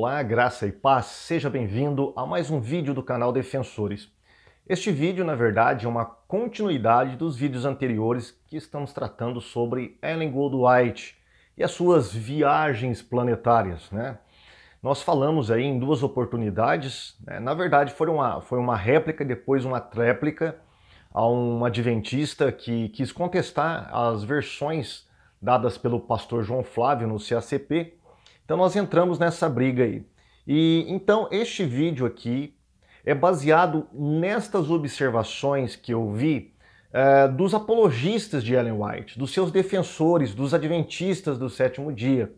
Olá, graça e paz, seja bem-vindo a mais um vídeo do canal Defensores. Este vídeo, na verdade, é uma continuidade dos vídeos anteriores que estamos tratando sobre Ellen White e as suas viagens planetárias, né? Nós falamos aí em duas oportunidades, né? na verdade foi uma, foi uma réplica e depois uma tréplica a um adventista que quis contestar as versões dadas pelo pastor João Flávio no CACP, então nós entramos nessa briga aí. E então este vídeo aqui é baseado nestas observações que eu vi uh, dos apologistas de Ellen White, dos seus defensores, dos adventistas do sétimo dia.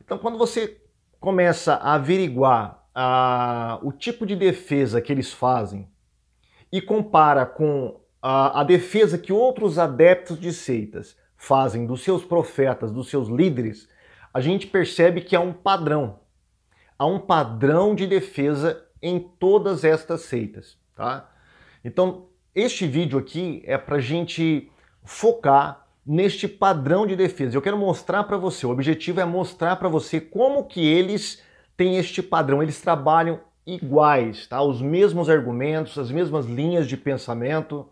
Então quando você começa a averiguar uh, o tipo de defesa que eles fazem e compara com a, defesa que outros adeptos de seitas fazem dos seus profetas, dos seus líderes, a gente percebe que há um padrão. Há um padrão de defesa em todas estas seitas, tá? Então, este vídeo aqui é para gente focar neste padrão de defesa. Eu quero mostrar para você, o objetivo é mostrar para você como que eles têm este padrão, eles trabalham iguais, tá? Os mesmos argumentos, as mesmas linhas de pensamento.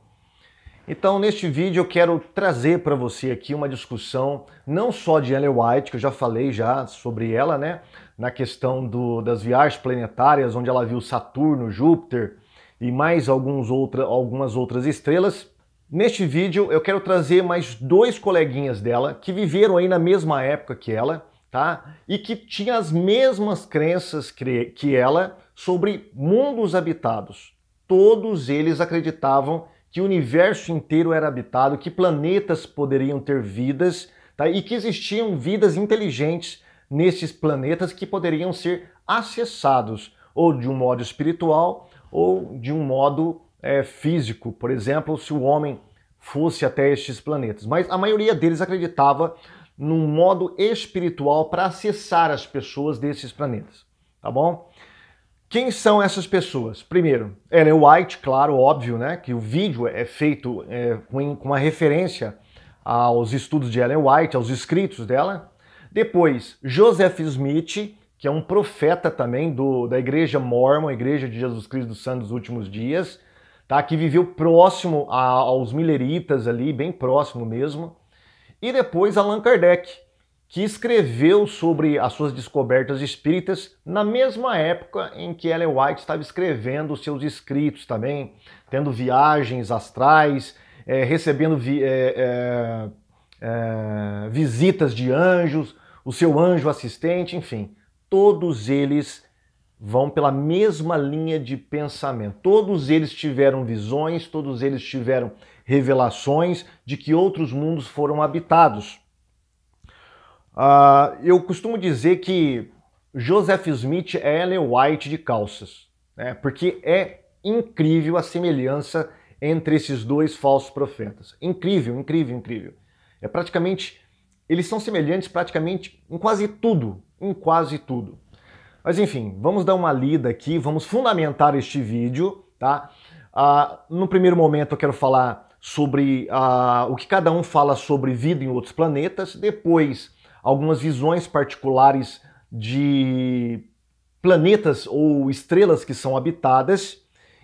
Então, neste vídeo eu quero trazer para você aqui uma discussão não só de Ellen White, que eu já falei já sobre ela, né, na questão do, das viagens planetárias, onde ela viu Saturno, Júpiter e mais alguns outra, algumas outras estrelas. Neste vídeo eu quero trazer mais dois coleguinhas dela que viveram aí na mesma época que ela, tá? E que tinham as mesmas crenças que ela sobre mundos habitados. Todos eles acreditavam que o universo inteiro era habitado, que planetas poderiam ter vidas tá? e que existiam vidas inteligentes nesses planetas que poderiam ser acessados ou de um modo espiritual ou de um modo é, físico, por exemplo, se o homem fosse até estes planetas. Mas a maioria deles acreditava num modo espiritual para acessar as pessoas desses planetas, tá bom? Quem são essas pessoas? Primeiro, Ellen é White, claro, óbvio, né? Que o vídeo é feito é, com uma referência aos estudos de Ellen White, aos escritos dela. Depois, Joseph Smith, que é um profeta também do, da igreja mormon, igreja de Jesus Cristo dos Santos dos Últimos Dias, tá? que viveu próximo a, aos Milleritas ali, bem próximo mesmo. E depois Allan Kardec, que escreveu sobre as suas descobertas espíritas na mesma época em que Ellen White estava escrevendo seus escritos também, tendo viagens astrais, é, recebendo vi é, é, visitas de anjos, o seu anjo assistente, enfim, todos eles vão pela mesma linha de pensamento. Todos eles tiveram visões, todos eles tiveram revelações de que outros mundos foram habitados. Uh, eu costumo dizer que Joseph Smith é Ellen White de calças, né? porque é incrível a semelhança entre esses dois falsos profetas. Incrível, incrível, incrível. É praticamente, eles são semelhantes praticamente em quase tudo, em quase tudo. Mas enfim, vamos dar uma lida aqui, vamos fundamentar este vídeo, tá? Uh, no primeiro momento eu quero falar sobre uh, o que cada um fala sobre vida em outros planetas, depois algumas visões particulares de planetas ou estrelas que são habitadas.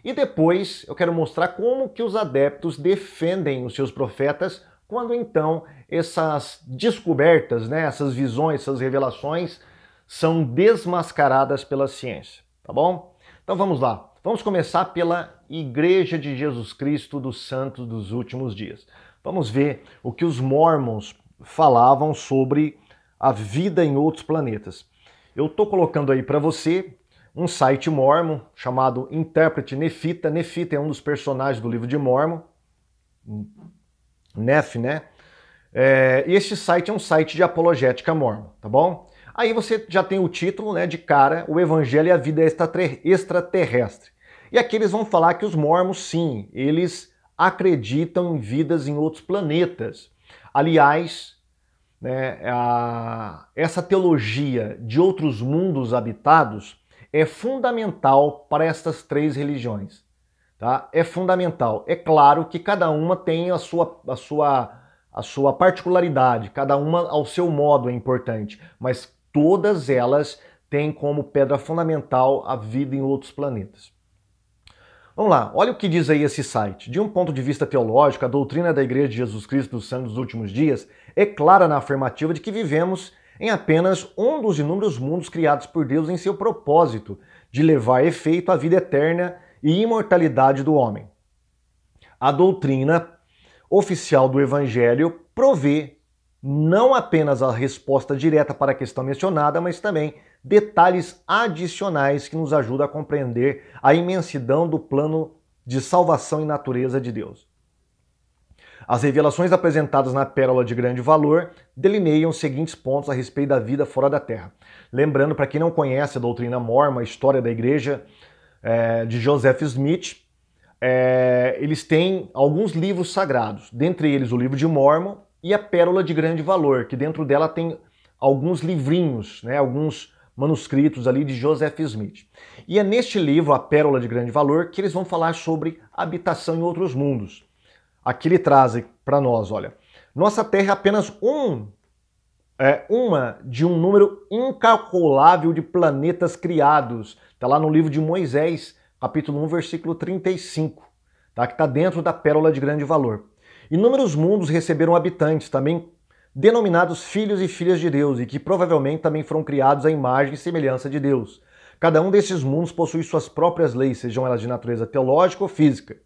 E depois eu quero mostrar como que os adeptos defendem os seus profetas quando então essas descobertas, né, essas visões, essas revelações são desmascaradas pela ciência, tá bom? Então vamos lá. Vamos começar pela Igreja de Jesus Cristo dos Santos dos Últimos Dias. Vamos ver o que os mormons falavam sobre a vida em outros planetas. Eu estou colocando aí para você um site mormon chamado Intérprete Nefita. Nefita é um dos personagens do livro de Mormon. Nef, né? É, este site é um site de apologética mormon, tá bom? Aí você já tem o título, né, de cara, o Evangelho e a Vida Extraterrestre. E aqui eles vão falar que os mormons, sim, eles acreditam em vidas em outros planetas. Aliás, né? A, essa teologia de outros mundos habitados é fundamental para estas três religiões. Tá? É fundamental. É claro que cada uma tem a sua, a sua, a sua particularidade, cada uma ao seu modo é importante, mas todas elas têm como pedra fundamental a vida em outros planetas. Vamos lá, olha o que diz aí esse site. De um ponto de vista teológico, a doutrina da Igreja de Jesus Cristo dos Santos dos Últimos Dias é clara na afirmativa de que vivemos em apenas um dos inúmeros mundos criados por Deus em seu propósito de levar efeito à vida eterna e imortalidade do homem. A doutrina oficial do Evangelho provê não apenas a resposta direta para a questão mencionada, mas também detalhes adicionais que nos ajudam a compreender a imensidão do plano de salvação e natureza de Deus. As revelações apresentadas na Pérola de Grande Valor delineiam os seguintes pontos a respeito da vida fora da Terra. Lembrando, para quem não conhece a doutrina mormon, a história da igreja é, de Joseph Smith, é, eles têm alguns livros sagrados, dentre eles o livro de Mormon e a Pérola de Grande Valor, que dentro dela tem alguns livrinhos, né, alguns manuscritos ali de Joseph Smith. E é neste livro, A Pérola de Grande Valor, que eles vão falar sobre habitação em outros mundos. Aqui ele traz para nós, olha, nossa Terra é apenas um, é, uma de um número incalculável de planetas criados. Está lá no livro de Moisés, capítulo 1, versículo 35, tá? que está dentro da pérola de grande valor. Inúmeros mundos receberam habitantes, também denominados filhos e filhas de Deus, e que provavelmente também foram criados à imagem e semelhança de Deus. Cada um desses mundos possui suas próprias leis, sejam elas de natureza teológica ou física.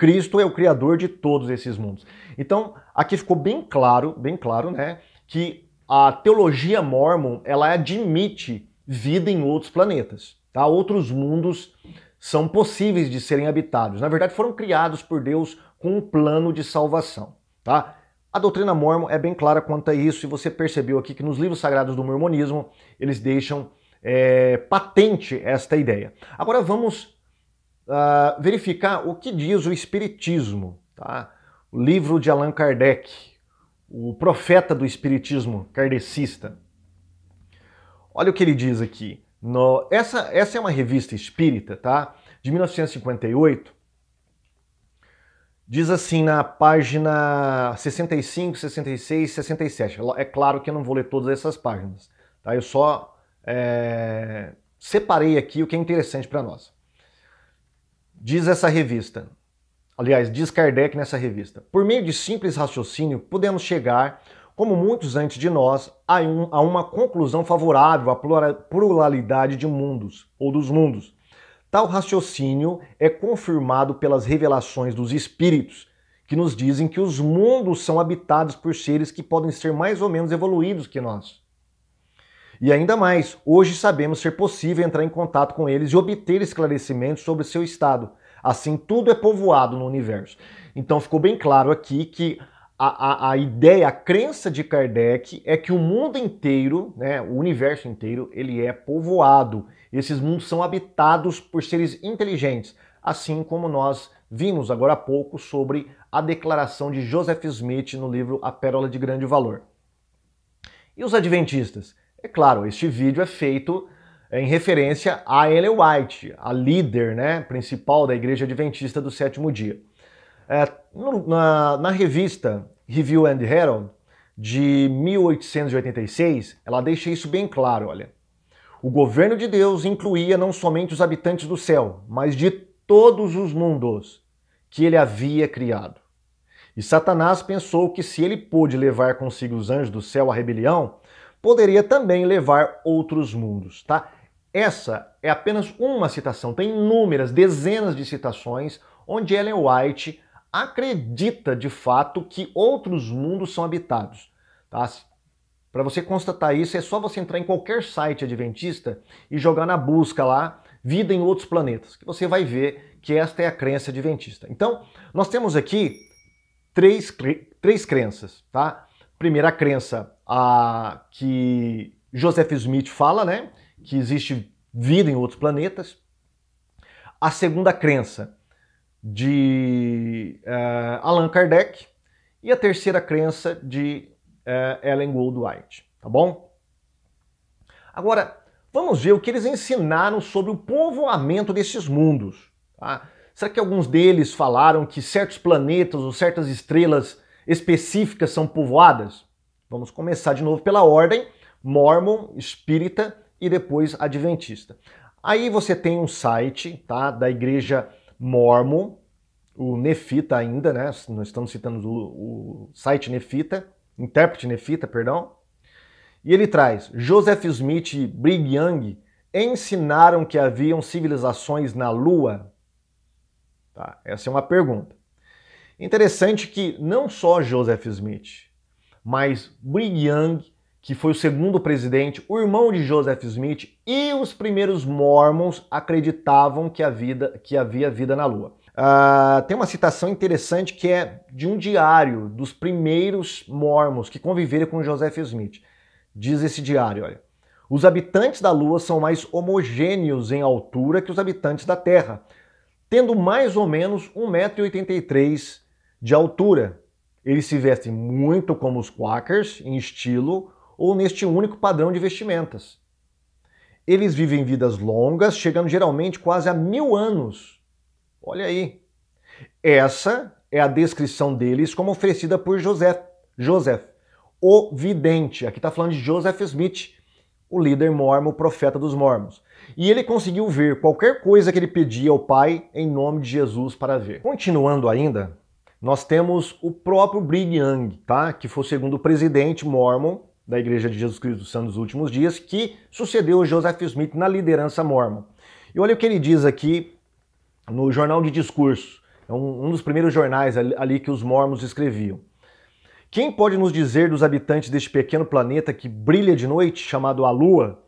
Cristo é o criador de todos esses mundos. Então, aqui ficou bem claro, bem claro, né, que a teologia mormon, ela admite vida em outros planetas, tá? Outros mundos são possíveis de serem habitados. Na verdade, foram criados por Deus com um plano de salvação, tá? A doutrina mormon é bem clara quanto a isso, e você percebeu aqui que nos livros sagrados do mormonismo, eles deixam é, patente esta ideia. Agora vamos uh, verificar o que diz o Espiritismo, tá? o livro de Allan Kardec, o profeta do Espiritismo kardecista. Olha o que ele diz aqui. No, essa, essa é uma revista espírita, tá? De 1958. Diz assim na página 65, 66, 67. É claro que eu não vou ler todas essas páginas, tá? Eu só é, separei aqui o que é interessante para nós. Diz essa revista. Aliás, diz Kardec nessa revista. Por meio de simples raciocínio, podemos chegar, como muitos antes de nós, a, um, a uma conclusão favorável à pluralidade de mundos, ou dos mundos. Tal raciocínio é confirmado pelas revelações dos espíritos, que nos dizem que os mundos são habitados por seres que podem ser mais ou menos evoluídos que nós. E ainda mais, hoje sabemos ser possível entrar em contato com eles e obter esclarecimentos sobre seu estado. Assim, tudo é povoado no universo. Então ficou bem claro aqui que a, a, a, ideia, a crença de Kardec é que o mundo inteiro, né, o universo inteiro, ele é povoado. Esses mundos são habitados por seres inteligentes, assim como nós vimos agora há pouco sobre a declaração de Joseph Smith no livro A Pérola de Grande Valor. E os Adventistas? É claro, este vídeo é feito é, em referência a Ellen White, a líder né, principal da Igreja Adventista do Sétimo Dia. É, na, na revista Review and Herald, de 1886, ela deixa isso bem claro, olha. O governo de Deus incluía não somente os habitantes do céu, mas de todos os mundos que ele havia criado. E Satanás pensou que se ele pôde levar consigo os anjos do céu à rebelião, poderia também levar outros mundos, tá? Essa é apenas uma citação, tem inúmeras, dezenas de citações onde Ellen White acredita de fato que outros mundos são habitados, tá? Para você constatar isso, é só você entrar em qualquer site adventista e jogar na busca lá vida em outros planetas, que você vai ver que esta é a crença adventista. Então, nós temos aqui três, três crenças, tá? Primeira crença a que Joseph Smith fala, né? Que existe vida em outros planetas. A segunda crença de uh, Allan Kardec e a terceira crença de uh, Ellen Goldwhite, tá bom? Agora, vamos ver o que eles ensinaram sobre o povoamento desses mundos. Tá? Será que alguns deles falaram que certos planetas ou certas estrelas específicas são povoadas? Vamos começar de novo pela ordem: Mormon, Espírita e depois Adventista. Aí você tem um site, tá, da Igreja Mormon, o Nefita ainda, né? Nós estamos citando o, o site Nefita, intérprete Nefita, perdão. E ele traz: Joseph Smith e Brigham Young ensinaram que haviam civilizações na Lua? Tá, essa é uma pergunta. Interessante que não só Joseph Smith, mas Brigham Young, que foi o segundo presidente, o irmão de Joseph Smith e os primeiros Mormons acreditavam que, a vida, que havia vida na Lua. Uh, tem uma citação interessante que é de um diário dos primeiros Mormons que conviveram com Joseph Smith. Diz esse diário, olha. Os habitantes da Lua são mais homogêneos em altura que os habitantes da Terra, tendo mais ou menos 1,83m de altura, eles se vestem muito como os quakers, em estilo ou neste único padrão de vestimentas. Eles vivem vidas longas, chegando geralmente quase a mil anos. Olha aí. Essa é a descrição deles como oferecida por Joseph, Joseph, o vidente. Aqui está falando de Joseph Smith, o líder mormo, o profeta dos mormons. E ele conseguiu ver qualquer coisa que ele pedia ao Pai em nome de Jesus para ver. Continuando ainda, nós temos o próprio Brigham Young, tá? que foi o segundo presidente mormon da Igreja de Jesus Cristo dos Santos dos Últimos Dias, que sucedeu Joseph Smith na liderança mormon. E olha o que ele diz aqui no Jornal de Discurso, é um, um dos primeiros jornais ali, ali que os mormons escreviam. Quem pode nos dizer dos habitantes deste pequeno planeta que brilha de noite, chamado a Lua?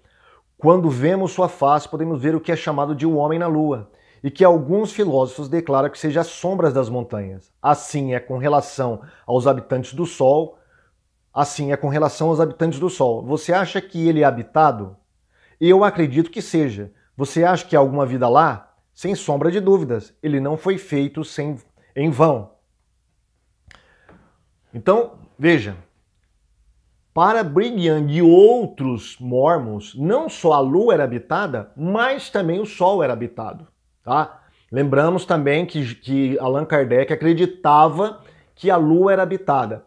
Quando vemos sua face, podemos ver o que é chamado de o um homem na Lua e que alguns filósofos declaram que seja as sombras das montanhas. Assim é com relação aos habitantes do Sol, assim é com relação aos habitantes do Sol. Você acha que ele é habitado? Eu acredito que seja. Você acha que há alguma vida lá? Sem sombra de dúvidas, ele não foi feito sem, em vão. Então, veja, para Brigham e outros mormons, não só a lua era habitada, mas também o sol era habitado. Tá? Lembramos também que, que Allan Kardec acreditava que a Lua era habitada.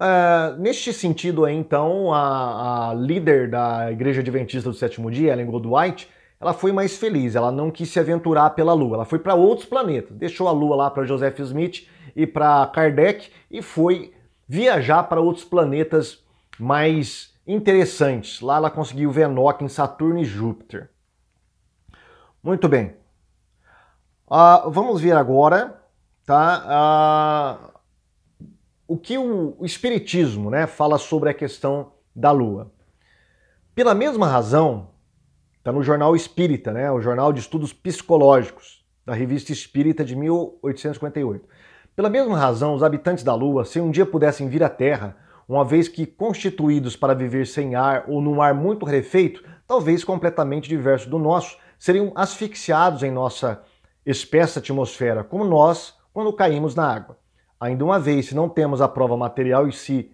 É, neste sentido, aí, então, a, a, líder da Igreja Adventista do Sétimo Dia, Ellen Goldwhite, ela foi mais feliz, ela não quis se aventurar pela Lua, ela foi para outros planetas, deixou a Lua lá para Joseph Smith e para Kardec e foi viajar para outros planetas mais interessantes. Lá ela conseguiu ver Enoch em Saturno e Júpiter. Muito bem. Uh, vamos ver agora, tá? Uh, o que o, o Espiritismo né, fala sobre a questão da Lua. Pela mesma razão, está no Jornal Espírita, né, o Jornal de Estudos Psicológicos, da Revista Espírita de 1858. Pela mesma razão, os habitantes da Lua, se um dia pudessem vir à Terra, uma vez que constituídos para viver sem ar ou num ar muito refeito, talvez completamente diverso do nosso, seriam asfixiados em nossa espessa atmosfera como nós quando caímos na água. Ainda uma vez, se não temos a prova material em si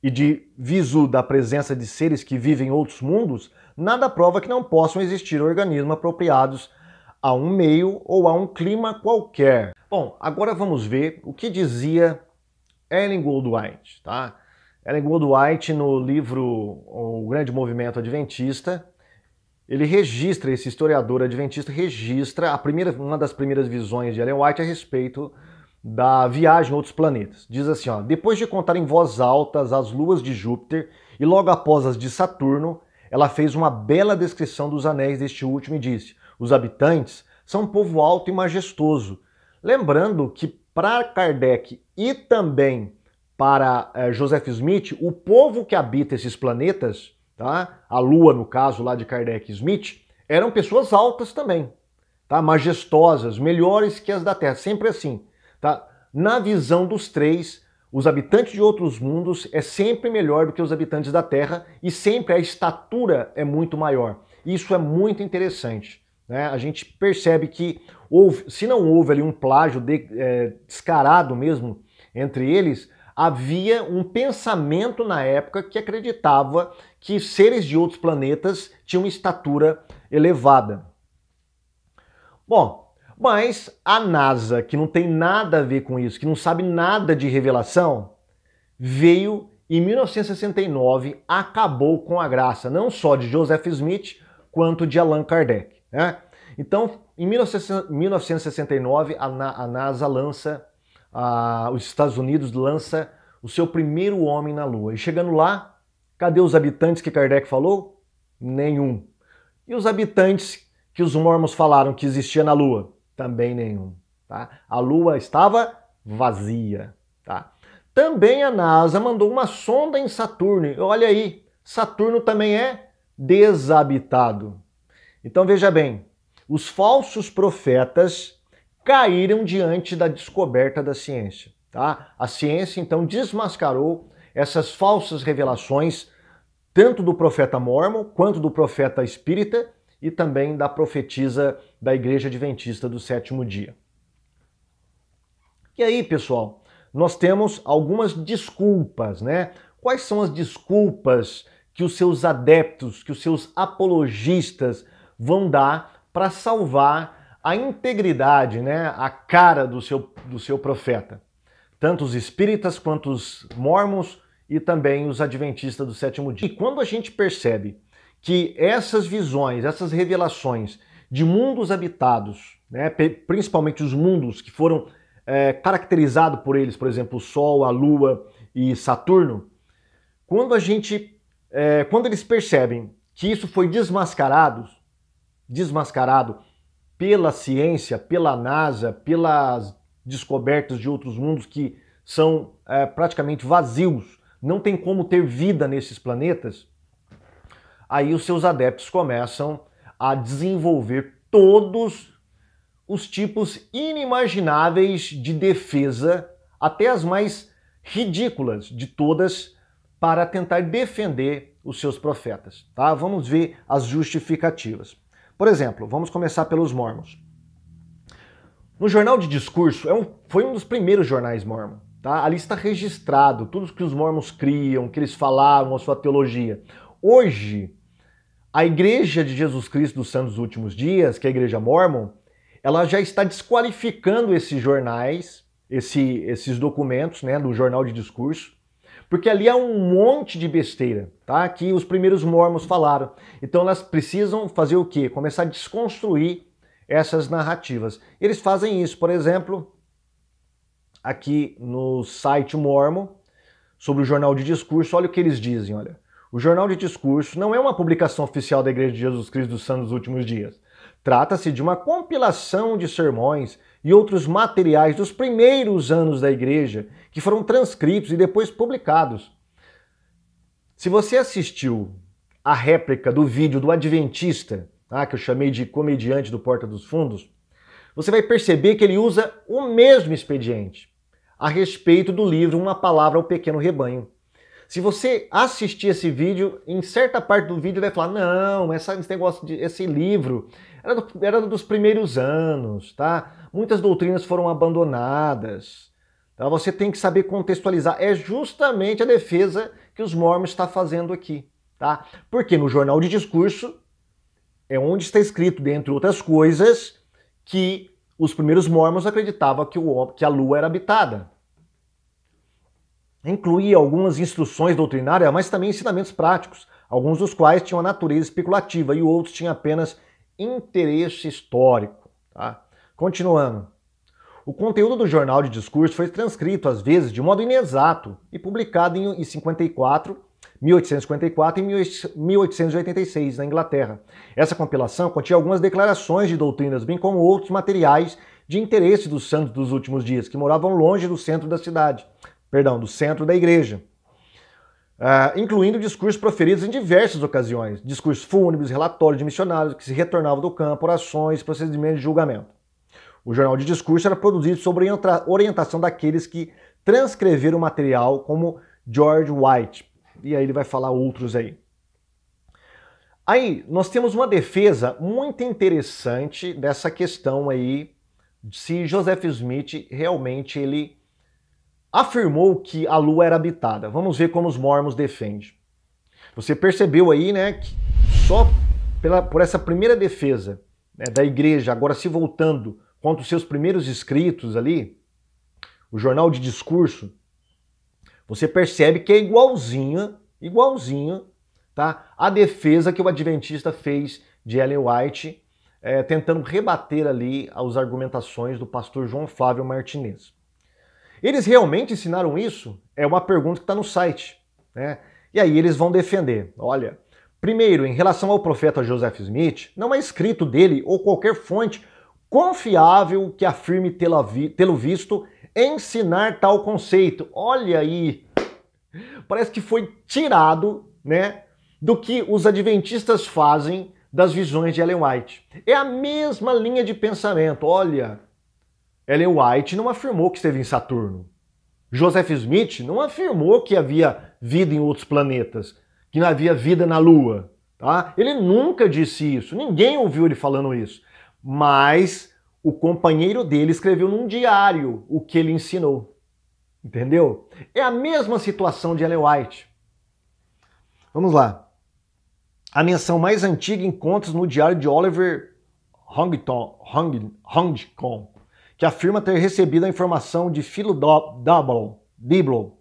e de visu da presença de seres que vivem em outros mundos, nada prova que não possam existir organismos apropriados a um meio ou a um clima qualquer. Bom, agora vamos ver o que dizia Ellen Goldwhite, tá? Ellen Goldwhite no livro O Grande Movimento Adventista, ele registra, esse historiador adventista registra a primeira, uma das primeiras visões de Ellen White a respeito da viagem a outros planetas. Diz assim, ó, depois de contar em voz alta as luas de Júpiter e logo após as de Saturno, ela fez uma bela descrição dos anéis deste último e disse: os habitantes são um povo alto e majestoso. Lembrando que para Kardec e também para eh, Joseph Smith, o povo que habita esses planetas tá? a Lua, no caso lá de Kardec e Smith, eram pessoas altas também, tá? majestosas, melhores que as da Terra, sempre assim. Tá? Na visão dos três, os habitantes de outros mundos é sempre melhor do que os habitantes da Terra e sempre a estatura é muito maior. Isso é muito interessante. Né? A gente percebe que, houve, se não houve ali um plágio de, é, descarado mesmo entre eles, havia um pensamento na época que acreditava que seres de outros planetas tinham estatura elevada. Bom, mas a NASA, que não tem nada a ver com isso, que não sabe nada de revelação, veio em 1969, acabou com a graça, não só de Joseph Smith, quanto de Allan Kardec. Né? Então, em 1969, a NASA lança, a, os Estados Unidos lança o seu primeiro homem na Lua. E chegando lá, Cadê os habitantes que Kardec falou? Nenhum. E os habitantes que os mormons falaram que existia na Lua? Também nenhum. Tá? A Lua estava vazia. Tá? Também a NASA mandou uma sonda em Saturno. Olha aí, Saturno também é desabitado. Então veja bem, os falsos profetas caíram diante da descoberta da ciência. Tá? A ciência então desmascarou essas falsas revelações, tanto do profeta mormon quanto do profeta espírita e também da profetisa da Igreja Adventista do Sétimo Dia. E aí, pessoal, nós temos algumas desculpas, né? Quais são as desculpas que os seus adeptos, que os seus apologistas vão dar para salvar a integridade, né, a cara do seu, do seu profeta? Tanto os espíritas quanto os mormons e também os adventistas do sétimo dia. E quando a gente percebe que essas visões, essas revelações de mundos habitados, né, principalmente os mundos que foram é, caracterizados por eles, por exemplo, o Sol, a Lua e Saturno, quando a gente, é, quando eles percebem que isso foi desmascarado, desmascarado pela ciência, pela NASA, pelas descobertas de outros mundos que são é, praticamente vazios não tem como ter vida nesses planetas, aí os seus adeptos começam a desenvolver todos os tipos inimagináveis de defesa, até as mais ridículas de todas, para tentar defender os seus profetas. Tá? Vamos ver as justificativas. Por exemplo, vamos começar pelos mormons. No Jornal de Discurso, é um, foi um dos primeiros jornais mormons. Tá? Ali está registrado tudo que os mormons criam, que eles falavam, a sua teologia. Hoje, a Igreja de Jesus Cristo dos Santos dos Últimos Dias, que é a Igreja Mormon, ela já está desqualificando esses jornais, esse, esses documentos né, do jornal de discurso, porque ali há um monte de besteira, tá? Que os primeiros mormons falaram. Então elas precisam fazer o quê? Começar a desconstruir essas narrativas. Eles fazem isso, por exemplo, aqui no site Mormon sobre o Jornal de Discurso. Olha o que eles dizem, olha. O Jornal de Discurso não é uma publicação oficial da Igreja de Jesus Cristo dos Santos dos Últimos Dias. Trata-se de uma compilação de sermões e outros materiais dos primeiros anos da Igreja que foram transcritos e depois publicados. Se você assistiu a réplica do vídeo do Adventista, tá, que eu chamei de comediante do Porta dos Fundos, você vai perceber que ele usa o mesmo expediente a respeito do livro Uma Palavra ao Pequeno Rebanho. Se você assistir esse vídeo, em certa parte do vídeo vai falar: não, essa, esse negócio de esse livro era, do, era dos primeiros anos, tá? Muitas doutrinas foram abandonadas. Tá? Você tem que saber contextualizar. É justamente a defesa que os mormons está fazendo aqui, tá? Porque no jornal de discurso é onde está escrito, dentre outras coisas, que os primeiros mormons acreditavam que, o, que a lua era habitada. Incluía algumas instruções doutrinárias, mas também ensinamentos práticos, alguns dos quais tinham a natureza especulativa e outros tinham apenas interesse histórico. Tá? Continuando. O conteúdo do jornal de discurso foi transcrito, às vezes, de modo inexato e publicado em 1954, 1854 e 1886, na Inglaterra. Essa compilação continha algumas declarações de doutrinas, bem como outros materiais de interesse dos santos dos últimos dias, que moravam longe do centro da cidade, perdão, do centro da igreja. Uh, incluindo discursos proferidos em diversas ocasiões, discursos fúnebres, relatórios de missionários que se retornavam do campo, orações, procedimentos de julgamento. O jornal de discurso era produzido sob orientação daqueles que transcreveram o material, como George White, e aí ele vai falar outros aí. Aí nós temos uma defesa muito interessante dessa questão aí se Joseph Smith realmente ele afirmou que a Lua era habitada. Vamos ver como os mormons defendem. Você percebeu aí, né, que só pela, por essa primeira defesa né, da igreja, agora se voltando contra os seus primeiros escritos ali, o jornal de discurso, você percebe que é igualzinha, igualzinha, tá? A defesa que o Adventista fez de Ellen White, é, tentando rebater ali as argumentações do pastor João Flávio Martinez. Eles realmente ensinaram isso? É uma pergunta que está no site, né? E aí eles vão defender. Olha, primeiro, em relação ao profeta Joseph Smith, não é escrito dele ou qualquer fonte confiável que afirme tê-lo visto ensinar tal conceito. Olha aí, parece que foi tirado, né, do que os adventistas fazem das visões de Ellen White. É a mesma linha de pensamento. Olha, Ellen White não afirmou que esteve em Saturno. Joseph Smith não afirmou que havia vida em outros planetas, que não havia vida na Lua. Tá? Ele nunca disse isso, ninguém ouviu ele falando isso. Mas o companheiro dele escreveu num diário o que ele ensinou. Entendeu? É a mesma situação de Ellen White. Vamos lá. A menção mais antiga encontra no diário de Oliver Hongton, Hong, que afirma ter recebido a informação de Philo Diblow.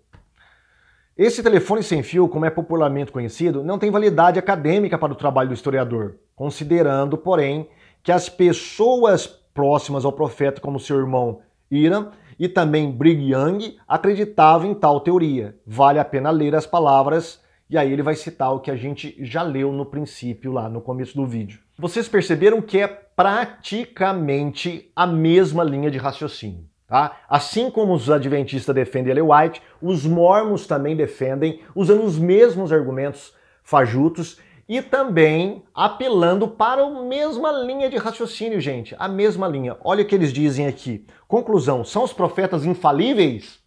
Esse telefone sem fio, como é popularmente conhecido, não tem validade acadêmica para o trabalho do historiador, considerando, porém, que as pessoas próximas ao profeta, como seu irmão Ira, e também Brig Young, acreditava em tal teoria. Vale a pena ler as palavras, e aí ele vai citar o que a gente já leu no princípio, lá no começo do vídeo. Vocês perceberam que é praticamente a mesma linha de raciocínio. Tá? Assim como os adventistas defendem Ellen White, os mormons também defendem, usando os mesmos argumentos fajutos e também apelando para a mesma linha de raciocínio, gente. A mesma linha. Olha o que eles dizem aqui. Conclusão: são os profetas infalíveis?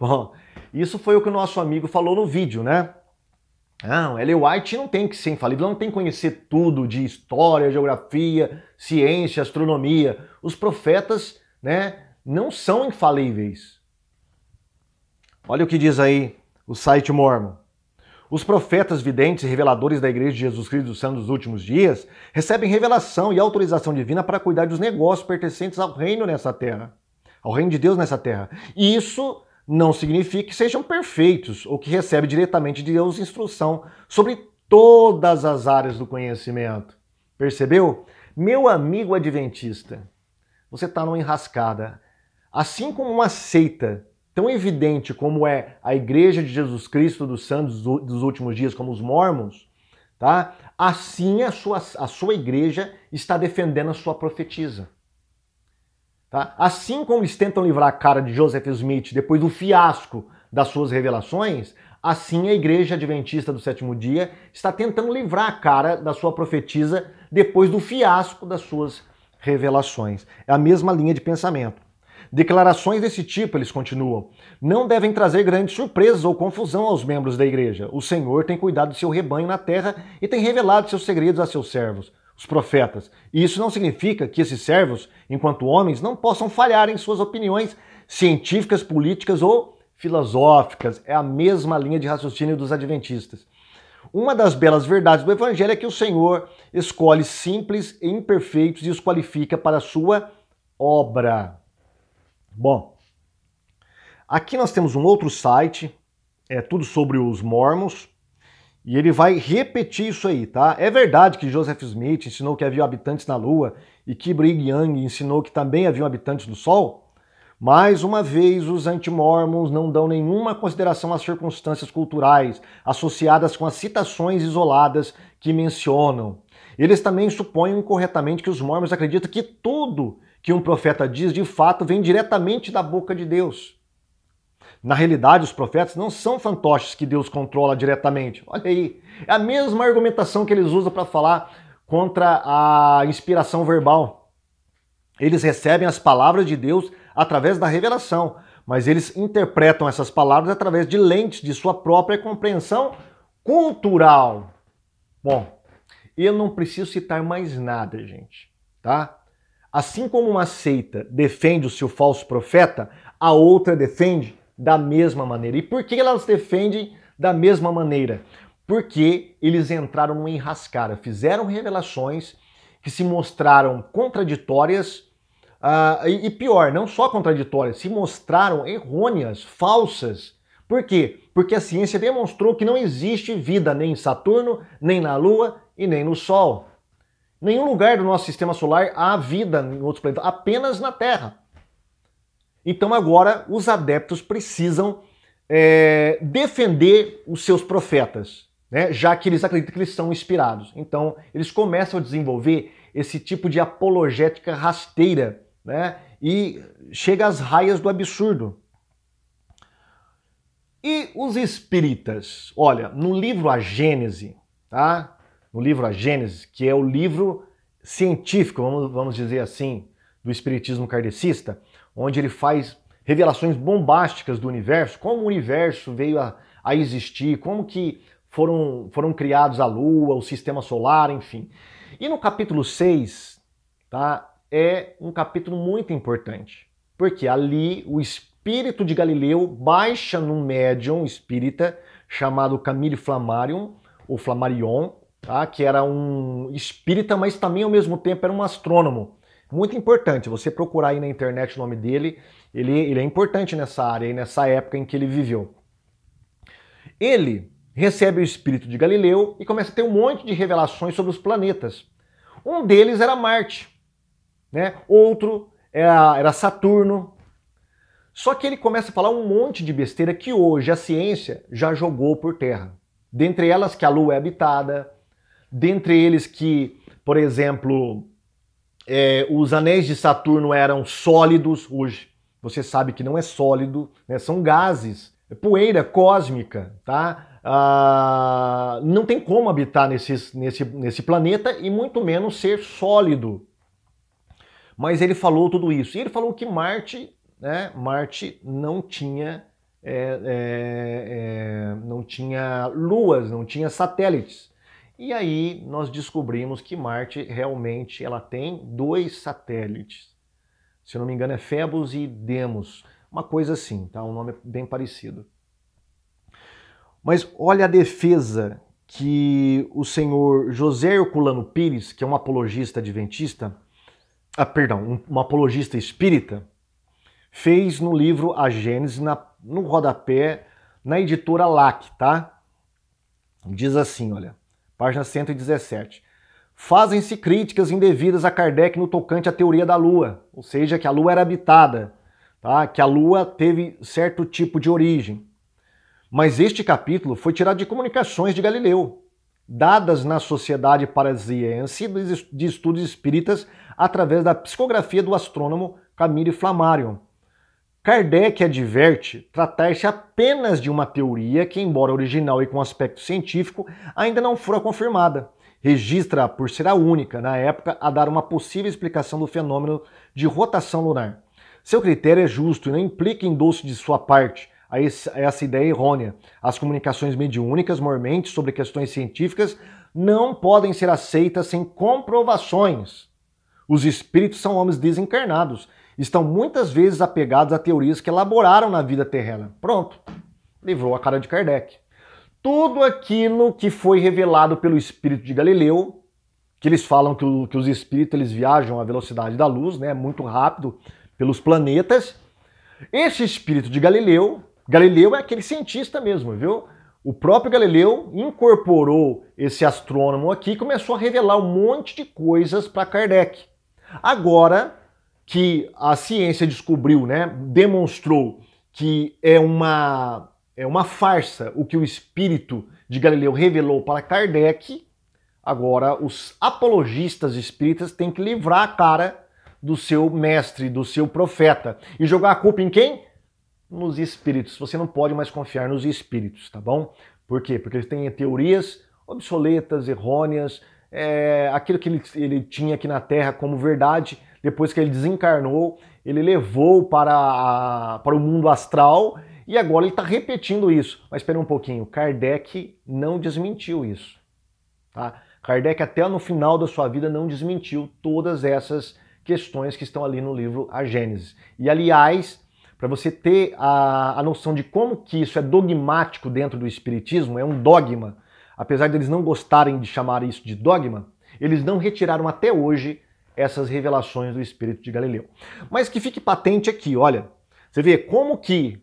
Bom, isso foi o que o nosso amigo falou no vídeo, né? Não, Ellen White não tem que ser infalível, não tem que conhecer tudo de história, geografia, ciência, astronomia. Os profetas, né, não são infalíveis. Olha o que diz aí o site Mormon. Os profetas videntes e reveladores da Igreja de Jesus Cristo dos Santos dos últimos dias recebem revelação e autorização divina para cuidar dos negócios pertencentes ao reino nessa terra, ao reino de Deus nessa terra. E isso não significa que sejam perfeitos ou que recebem diretamente de Deus instrução sobre todas as áreas do conhecimento. Percebeu? Meu amigo adventista, você está numa enrascada. Assim como uma seita tão evidente como é a Igreja de Jesus Cristo dos Santos dos últimos dias, como os mormons, tá? Assim a sua, a sua igreja está defendendo a sua profetisa. Tá? Assim como eles tentam livrar a cara de Joseph Smith depois do fiasco das suas revelações, assim a igreja adventista do sétimo dia está tentando livrar a cara da sua profetisa depois do fiasco das suas revelações. É a mesma linha de pensamento. Declarações desse tipo, eles continuam, não devem trazer grandes surpresas ou confusão aos membros da igreja. O Senhor tem cuidado do seu rebanho na terra e tem revelado seus segredos a seus servos, os profetas. E isso não significa que esses servos, enquanto homens, não possam falhar em suas opiniões científicas, políticas ou filosóficas. É a mesma linha de raciocínio dos adventistas. Uma das belas verdades do Evangelho é que o Senhor escolhe simples e imperfeitos e os qualifica para a sua obra. Bom, aqui nós temos um outro site, é tudo sobre os mormons, e ele vai repetir isso aí, tá? É verdade que Joseph Smith ensinou que havia habitantes na Lua e que Brigham Young ensinou que também havia habitantes do Sol? Mais uma vez, os antimormons não dão nenhuma consideração às circunstâncias culturais associadas com as citações isoladas que mencionam. Eles também supõem incorretamente que os mormons acreditam que tudo que um profeta diz, de fato, vem diretamente da boca de Deus. Na realidade, os profetas não são fantoches que Deus controla diretamente. Olha aí, é a mesma argumentação que eles usam para falar contra a inspiração verbal. Eles recebem as palavras de Deus através da revelação, mas eles interpretam essas palavras através de lentes de sua própria compreensão cultural. Bom, eu não preciso citar mais nada, gente, tá? Assim como uma seita defende o seu falso profeta, a outra defende da mesma maneira. E por que elas defendem da mesma maneira? Porque eles entraram numa enrascada, fizeram revelações que se mostraram contraditórias uh, e, e pior, não só contraditórias, se mostraram errôneas, falsas. Por quê? Porque a ciência demonstrou que não existe vida nem em Saturno, nem na Lua e nem no Sol. Nenhum lugar do nosso sistema solar há vida em outros planetas, apenas na Terra. Então agora os adeptos precisam é, defender os seus profetas, né? já que eles acreditam que eles são inspirados. Então eles começam a desenvolver esse tipo de apologética rasteira né? e chega às raias do absurdo. E os espíritas? Olha, no livro A Gênese, tá? no livro A Gênesis, que é o livro científico, vamos, vamos dizer assim, do espiritismo kardecista, onde ele faz revelações bombásticas do universo, como o universo veio a, a existir, como que foram, foram criados a Lua, o sistema solar, enfim. E no capítulo 6, tá, é um capítulo muito importante, porque ali o espírito de Galileu baixa num médium espírita chamado Camille Flammarion, ou Flammarion, tá? que era um espírita, mas também ao mesmo tempo era um astrônomo. Muito importante, você procurar aí na internet o nome dele, ele, ele é importante nessa área e nessa época em que ele viveu. Ele recebe o espírito de Galileu e começa a ter um monte de revelações sobre os planetas. Um deles era Marte, né? outro era, era Saturno. Só que ele começa a falar um monte de besteira que hoje a ciência já jogou por terra dentre elas que a Lua é habitada, dentre eles que, por exemplo, é, os anéis de Saturno eram sólidos, hoje você sabe que não é sólido, né? são gases, é poeira cósmica, tá? Ah, não tem como habitar nesses, nesse, nesse planeta e muito menos ser sólido. Mas ele falou tudo isso. E ele falou que Marte, né? Marte não tinha, é, é, é não tinha luas, não tinha satélites. E aí nós descobrimos que Marte realmente ela tem dois satélites. Se eu não me engano é Phobos e Demos, uma coisa assim, tá? Um nome bem parecido. Mas olha a defesa que o senhor José Herculano Pires, que é um apologista adventista, ah, perdão, um, um apologista espírita, fez no livro A Gênese, na, no rodapé, na editora LAC, tá? Diz assim, olha página 117. Fazem-se críticas indevidas a Kardec no tocante à teoria da Lua, ou seja, que a Lua era habitada, tá? que a Lua teve certo tipo de origem. Mas este capítulo foi tirado de comunicações de Galileu, dadas na Sociedade Parasiense de Estudos Espíritas através da psicografia do astrônomo Camille Flammarion, Kardec adverte tratar-se apenas de uma teoria que, embora original e com aspecto científico, ainda não fora confirmada. Registra por ser a única, na época, a dar uma possível explicação do fenômeno de rotação lunar. Seu critério é justo e não implica endosso de sua parte a essa ideia errônea. As comunicações mediúnicas, mormente, sobre questões científicas, não podem ser aceitas sem comprovações. Os espíritos são homens desencarnados estão muitas vezes apegados a teorias que elaboraram na vida terrena. Pronto, livrou a cara de Kardec. Tudo aquilo que foi revelado pelo espírito de Galileu, que eles falam que, o, que os espíritos eles viajam à velocidade da luz, né, muito rápido, pelos planetas. Esse espírito de Galileu, Galileu é aquele cientista mesmo, viu? O próprio Galileu incorporou esse astrônomo aqui e começou a revelar um monte de coisas para Kardec. Agora, que a ciência descobriu, né, demonstrou que é uma, é uma farsa o que o espírito de Galileu revelou para Kardec, agora os apologistas espíritas têm que livrar a cara do seu mestre, do seu profeta e jogar a culpa em quem? Nos espíritos. Você não pode mais confiar nos espíritos, tá bom? Por quê? Porque eles têm teorias obsoletas, errôneas, é, aquilo que ele, ele tinha aqui na Terra como verdade depois que ele desencarnou, ele levou para, a, para o mundo astral e agora ele está repetindo isso. Mas espera um pouquinho, Kardec não desmentiu isso. Tá? Kardec, até no final da sua vida, não desmentiu todas essas questões que estão ali no livro A Gênese. E, aliás, para você ter a, a noção de como que isso é dogmático dentro do Espiritismo, é um dogma, apesar deles eles não gostarem de chamar isso de dogma, eles não retiraram até hoje essas revelações do Espírito de Galileu. Mas que fique patente aqui, olha, você vê como que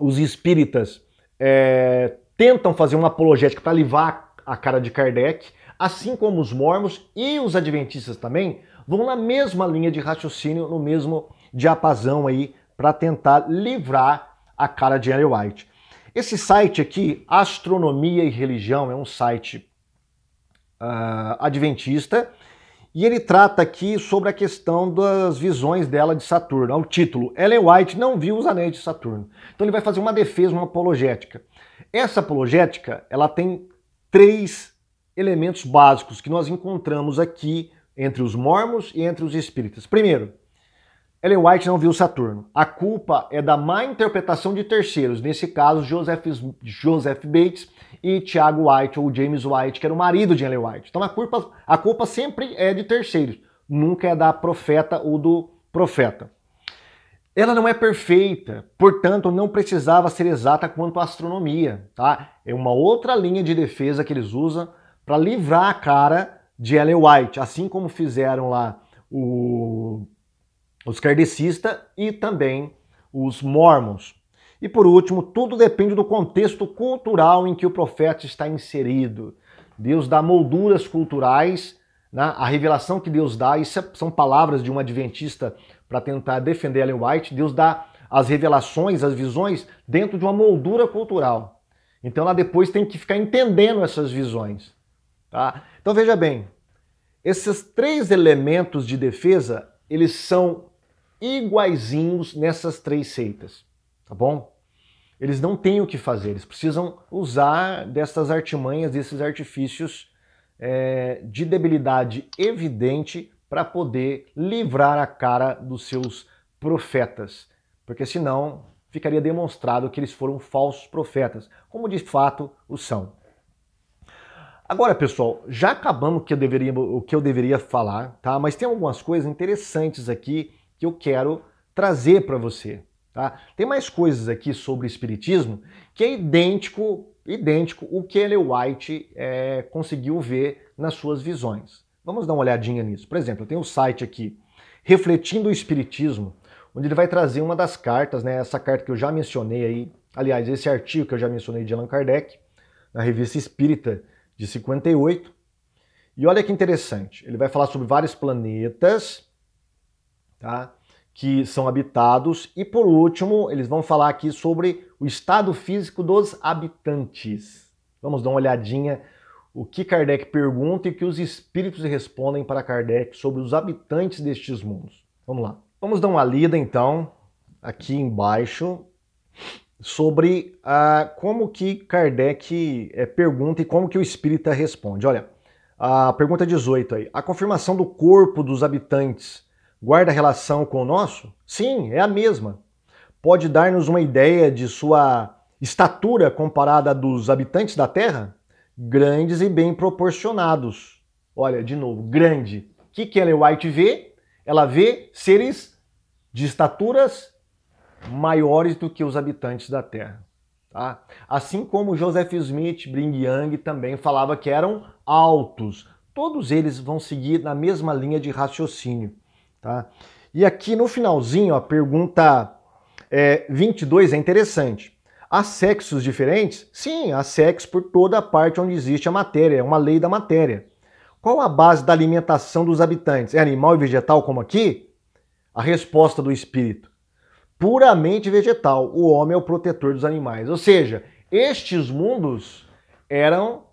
os espíritas é, tentam fazer uma apologética para livrar a cara de Kardec, assim como os mormos e os adventistas também vão na mesma linha de raciocínio, no mesmo diapasão aí, para tentar livrar a cara de Ellen White. Esse site aqui, Astronomia e Religião, é um site uh, adventista e ele trata aqui sobre a questão das visões dela de Saturno. É o título, Ellen White não viu os anéis de Saturno. Então ele vai fazer uma defesa, uma apologética. Essa apologética, ela tem três elementos básicos que nós encontramos aqui entre os mormos e entre os espíritas. Primeiro, Ellen White não viu Saturno. A culpa é da má interpretação de terceiros, nesse caso Joseph, Joseph Bates e Tiago White ou James White, que era o marido de Ellen White. Então a culpa, a culpa sempre é de terceiros, nunca é da profeta ou do profeta. Ela não é perfeita, portanto não precisava ser exata quanto à astronomia, tá? É uma outra linha de defesa que eles usam para livrar a cara de Ellen White, assim como fizeram lá o os kardecistas e também os mormons. E por último, tudo depende do contexto cultural em que o profeta está inserido. Deus dá molduras culturais, né? a revelação que Deus dá, isso é, são palavras de um adventista para tentar defender Ellen White, Deus dá as revelações, as visões dentro de uma moldura cultural. Então ela depois tem que ficar entendendo essas visões. Tá? Então veja bem, esses três elementos de defesa, eles são iguaizinhos nessas três seitas, tá bom? Eles não têm o que fazer, eles precisam usar dessas artimanhas, desses artifícios é, de debilidade evidente para poder livrar a cara dos seus profetas, porque senão ficaria demonstrado que eles foram falsos profetas, como de fato o são. Agora, pessoal, já acabamos que eu deveria, o que eu deveria falar, tá? Mas tem algumas coisas interessantes aqui que eu quero trazer para você. Tá? Tem mais coisas aqui sobre espiritismo que é idêntico, idêntico o que Ellen White é, conseguiu ver nas suas visões. Vamos dar uma olhadinha nisso. Por exemplo, eu tenho um site aqui, Refletindo o Espiritismo, onde ele vai trazer uma das cartas, né? Essa carta que eu já mencionei aí, aliás, esse artigo que eu já mencionei de Allan Kardec, na revista Espírita de 58. E olha que interessante, ele vai falar sobre vários planetas, tá? que são habitados. E por último, eles vão falar aqui sobre o estado físico dos habitantes. Vamos dar uma olhadinha o que Kardec pergunta e que os espíritos respondem para Kardec sobre os habitantes destes mundos. Vamos lá. Vamos dar uma lida então aqui embaixo sobre ah, como que Kardec eh, pergunta e como que o espírita responde. Olha, a pergunta 18 aí. A confirmação do corpo dos habitantes guarda relação com o nosso? Sim, é a mesma. Pode dar-nos uma ideia de sua estatura comparada à dos habitantes da Terra? Grandes e bem proporcionados. Olha, de novo, grande. O que, que Ellen White vê? Ela vê seres de estaturas maiores do que os habitantes da Terra. Tá? Assim como Joseph Smith, Brigham Young também falava que eram altos. Todos eles vão seguir na mesma linha de raciocínio. Tá? E aqui no finalzinho, a pergunta é, 22 é interessante. Há sexos diferentes? Sim, há sexo por toda a parte onde existe a matéria, é uma lei da matéria. Qual a base da alimentação dos habitantes? É animal e vegetal como aqui? A resposta do espírito. Puramente vegetal. O homem é o protetor dos animais. Ou seja, estes mundos eram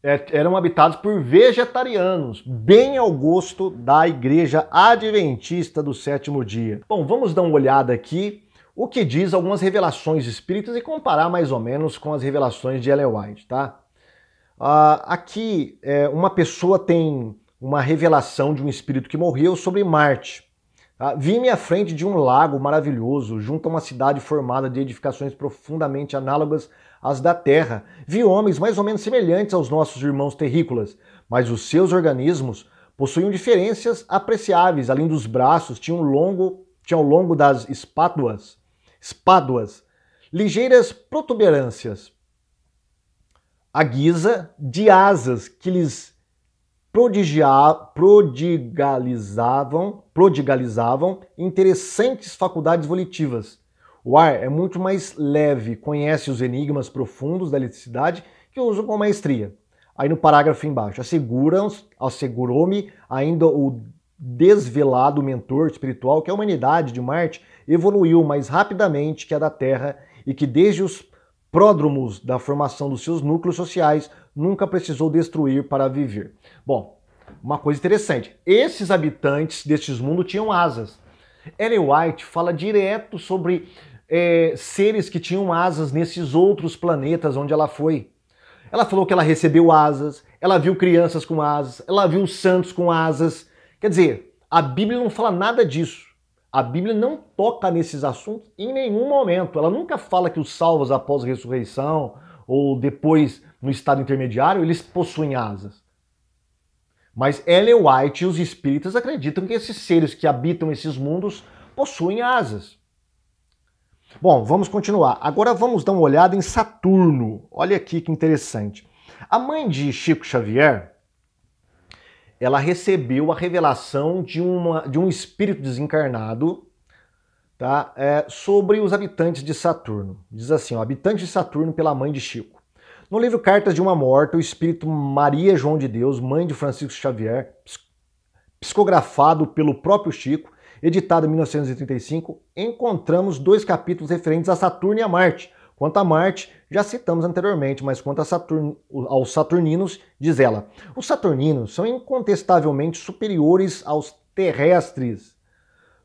é, eram habitados por vegetarianos, bem ao gosto da Igreja Adventista do Sétimo Dia. Bom, vamos dar uma olhada aqui o que diz algumas revelações espíritas e comparar mais ou menos com as revelações de Ellen White, tá? Uh, aqui, é, uma pessoa tem uma revelação de um espírito que morreu sobre Marte. Tá? Vi-me à frente de um lago maravilhoso, junto a uma cidade formada de edificações profundamente análogas as da terra. Vi homens mais ou menos semelhantes aos nossos irmãos terrícolas, mas os seus organismos possuíam diferenças apreciáveis. Além dos braços, tinham longo, tinham ao longo das espáduas, espáduas, ligeiras protuberâncias. A guisa de asas que lhes prodigia, prodigalizavam, prodigalizavam interessantes faculdades volitivas. O ar é muito mais leve, conhece os enigmas profundos da eletricidade que uso com maestria. Aí no parágrafo embaixo, assegurou-me ainda o desvelado mentor espiritual que a humanidade de Marte evoluiu mais rapidamente que a da Terra e que desde os pródromos da formação dos seus núcleos sociais nunca precisou destruir para viver. Bom, uma coisa interessante, esses habitantes destes mundos tinham asas. Ellen White fala direto sobre é, seres que tinham asas nesses outros planetas onde ela foi. Ela falou que ela recebeu asas, ela viu crianças com asas, ela viu santos com asas. Quer dizer, a Bíblia não fala nada disso. A Bíblia não toca nesses assuntos em nenhum momento. Ela nunca fala que os salvos após a ressurreição ou depois no estado intermediário, eles possuem asas. Mas Ellen White e os espíritas acreditam que esses seres que habitam esses mundos possuem asas. Bom, vamos continuar. Agora vamos dar uma olhada em Saturno. Olha aqui que interessante. A mãe de Chico Xavier, ela recebeu a revelação de, uma, de um espírito desencarnado tá, é, sobre os habitantes de Saturno. Diz assim, ó, habitante de Saturno pela mãe de Chico. No livro Cartas de uma Morta, o espírito Maria João de Deus, mãe de Francisco Xavier, psicografado pelo próprio Chico, editado em 1935, encontramos dois capítulos referentes a Saturno e a Marte. Quanto a Marte, já citamos anteriormente, mas quanto Saturn... aos saturninos, diz ela: os saturninos são incontestavelmente superiores aos terrestres.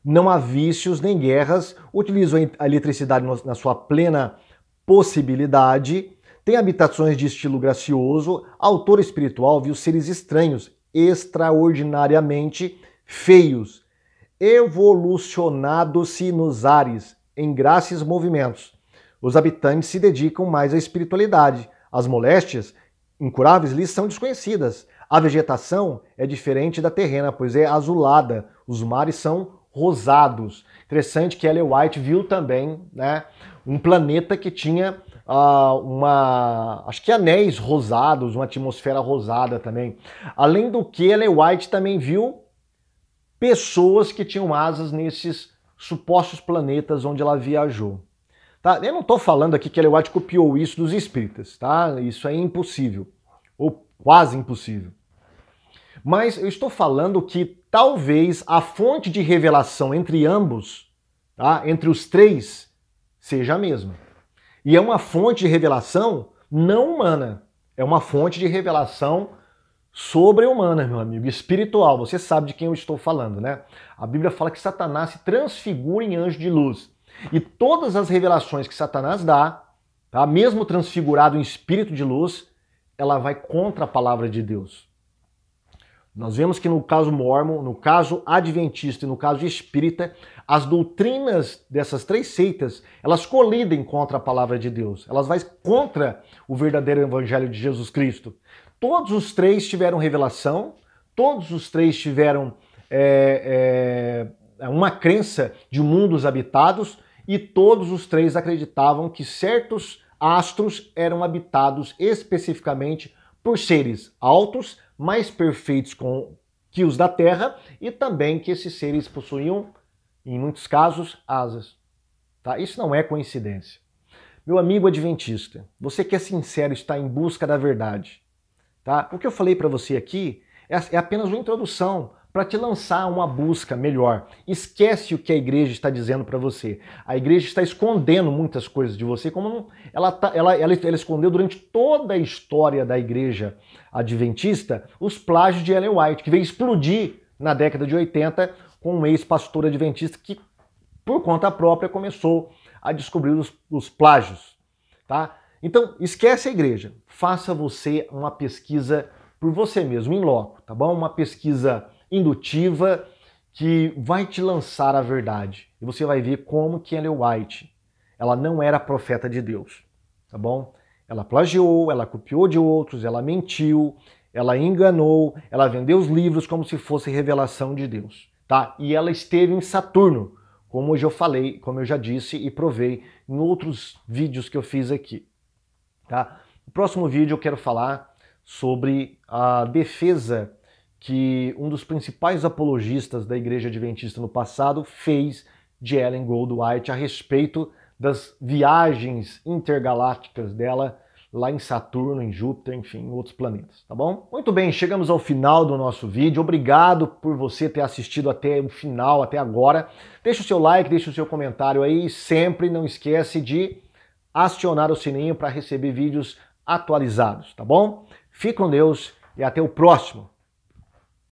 Não há vícios nem guerras, utilizam a eletricidade na sua plena possibilidade tem habitações de estilo gracioso, autor espiritual viu seres estranhos, extraordinariamente feios, evolucionados-se nos ares, em graças movimentos. Os habitantes se dedicam mais à espiritualidade. As moléstias incuráveis lhes são desconhecidas. A vegetação é diferente da terrena, pois é azulada. Os mares são rosados. Interessante que Ellen White viu também né, um planeta que tinha ah, uma. acho que anéis rosados, uma atmosfera rosada também. Além do que, Ellen White também viu pessoas que tinham asas nesses supostos planetas onde ela viajou. Tá? Eu não estou falando aqui que Ellen White copiou isso dos espíritas, tá? Isso é impossível, ou quase impossível. Mas eu estou falando que talvez a fonte de revelação entre ambos, tá? entre os três, seja a mesma. E é uma fonte de revelação não humana. É uma fonte de revelação sobre-humana, meu amigo, espiritual. Você sabe de quem eu estou falando, né? A Bíblia fala que Satanás se transfigura em anjo de luz. E todas as revelações que Satanás dá, tá? mesmo transfigurado em espírito de luz, ela vai contra a palavra de Deus. Nós vemos que no caso mormon, no caso adventista e no caso espírita, as doutrinas dessas três seitas, elas colidem contra a palavra de Deus. Elas vão contra o verdadeiro evangelho de Jesus Cristo. Todos os três tiveram revelação, todos os três tiveram é, é, uma crença de mundos habitados e todos os três acreditavam que certos astros eram habitados especificamente por seres altos, mais perfeitos com, que os da Terra e também que esses seres possuíam, em muitos casos, asas. Tá? Isso não é coincidência. Meu amigo adventista, você que é sincero está em busca da verdade. Tá? O que eu falei para você aqui é, é, apenas uma introdução para te lançar uma busca melhor. Esquece o que a igreja está dizendo para você. A igreja está escondendo muitas coisas de você, como ela, tá, ela, ela, ela, escondeu durante toda a história da igreja adventista os plágios de Ellen White, que veio explodir na década de 80 com um ex-pastor adventista que, por conta própria, começou a descobrir os, os plágios. Tá? Então, esquece a igreja. Faça você uma pesquisa por você mesmo, em loco, tá bom? Uma pesquisa indutiva que vai te lançar a verdade. E você vai ver como que Ellen White, ela não era profeta de Deus, tá bom? Ela plagiou, ela copiou de outros, ela mentiu, ela enganou, ela vendeu os livros como se fosse revelação de Deus, tá? E ela esteve em Saturno, como eu já falei, como eu já disse e provei em outros vídeos que eu fiz aqui, tá? No próximo vídeo eu quero falar sobre a defesa que um dos principais apologistas da Igreja Adventista no passado fez de Ellen Goldwhite a respeito das viagens intergalácticas dela lá em Saturno, em Júpiter, enfim, em outros planetas, tá bom? Muito bem, chegamos ao final do nosso vídeo. Obrigado por você ter assistido até o final, até agora. Deixa o seu like, deixa o seu comentário aí. Sempre não esquece de acionar o sininho para receber vídeos atualizados, tá bom? Fique com Deus e até o próximo.